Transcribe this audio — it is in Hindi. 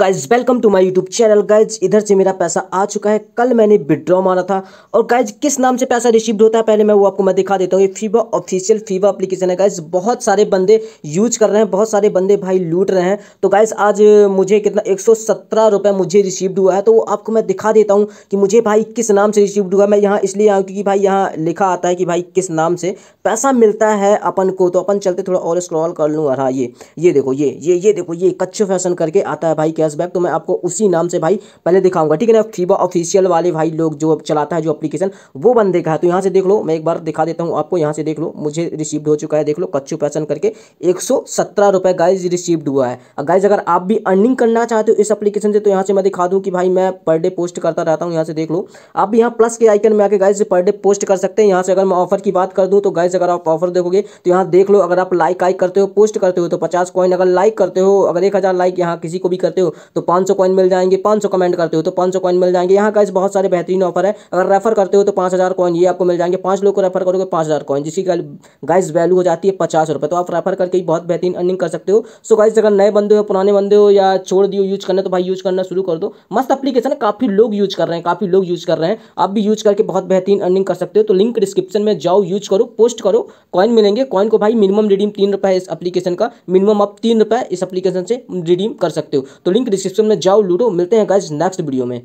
guys welcome to my YouTube channel guys इधर से मेरा पैसा आ चुका है कल मैंने विड्रॉ मारा था और गाइज किस नाम से पैसा रिसीव होता है पहले मैं वो आपको मैं दिखा देता हूँ ये फीवा ऑफिशियल फीवा एप्लीकेशन है गाइज बहुत सारे बंदे यूज कर रहे हैं बहुत सारे बंदे भाई लूट रहे हैं तो गाइज आज मुझे कितना एक रुपए मुझे रिसीव हुआ है तो वो आपको मैं दिखा देता हूँ कि मुझे भाई किस नाम से रिसीव हुआ मैं यहाँ इसलिए आऊँ क्योंकि भाई यहाँ लिखा आता है कि भाई किस नाम से पैसा मिलता है अपन को तो अपन चलते थोड़ा और स्क्रॉल कर लूँ हाँ ये ये देखो ये ये ये देखो ये कच्चो फैशन करके आता है भाई क्या कैशबैक तो मैं आपको उसी नाम से भाई पहले दिखाऊंगा ठीक है ना फीबा ऑफिशियल वाले भाई लोग जो चलाता है जो अपलीकेशन वो बंदे का है तो यहाँ से देख लो मैं एक बार दिखा देता हूँ आपको यहाँ से देख लो मुझे रिसीव हो चुका है देख लो कच्चू पैसन करके एक सौ गाइज रिसीव्ड हुआ है गाइज अगर आप भी अर्निंग करना चाहते हो इस अपलीकेशन से तो यहाँ से मैं दिखा दूँ कि भाई मैं पर डे पोस्ट करता रहता हूँ यहाँ से देख लो आप यहाँ प्लस के आइकन में आके गाइज पर डे पोस्ट कर सकते हैं यहाँ से अगर मैं ऑफर की बात कर दूँ तो गाइज अगर आप ऑफर देखोगे तो यहाँ देख लो अगर आप लाइक आइक करते हो पोस्ट करते हो तो पचास कॉइन अगर लाइक करते हो अगर एक हजार लाइक यहाँ किसी को भी करते हो तो पाँच सौ कॉइन मिल जाएंगे पाँच सौ कमेंट करते हो तो पाँच सौ कॉइन मिल जाएंगे यहाँ का बहुत सारे बेहतरीन ऑफर है अगर रेफर करते हो तो पाँच हज़ार कॉइन ये आपको मिल जाएंगे पाँच लोग को रेफर करोगे पाँच हज़ार कॉइन जिसकी गाइज वैल्यू हो जाती है पचास रुपये तो आप रेफर करके ही बहुत बेहतरीन अर्निंग कर सकते हो सो गाइज अगर नए बंदे हो पुराने बंदे हो या छोड़ दियो यूज करना तो भाई यूज करना शुरू कर दो मस्त अपलीकेशन है काफ़ी लोग यूज कर रहे हैं काफ़ी लोग यूज कर रहे हैं आप भी यूज करके बहुत बेहतरीन अर्निंग कर सकते हो तो लिंक डिस्क्रिप्शन में जाओ यूज करो पोस्ट करो कॉइन मिलेंगे कॉइन को भाई मिनिमम रिडीम तीन रुपए इस अपलीकेशन का मिनिमम आप तीन रुपए इस अपलीकेशन से रिडीम कर सकते हो तो लिंक डिस्क्रिप्शन में जाओ लूडो मिलते हैं गाइज नेक्स्ट वीडियो में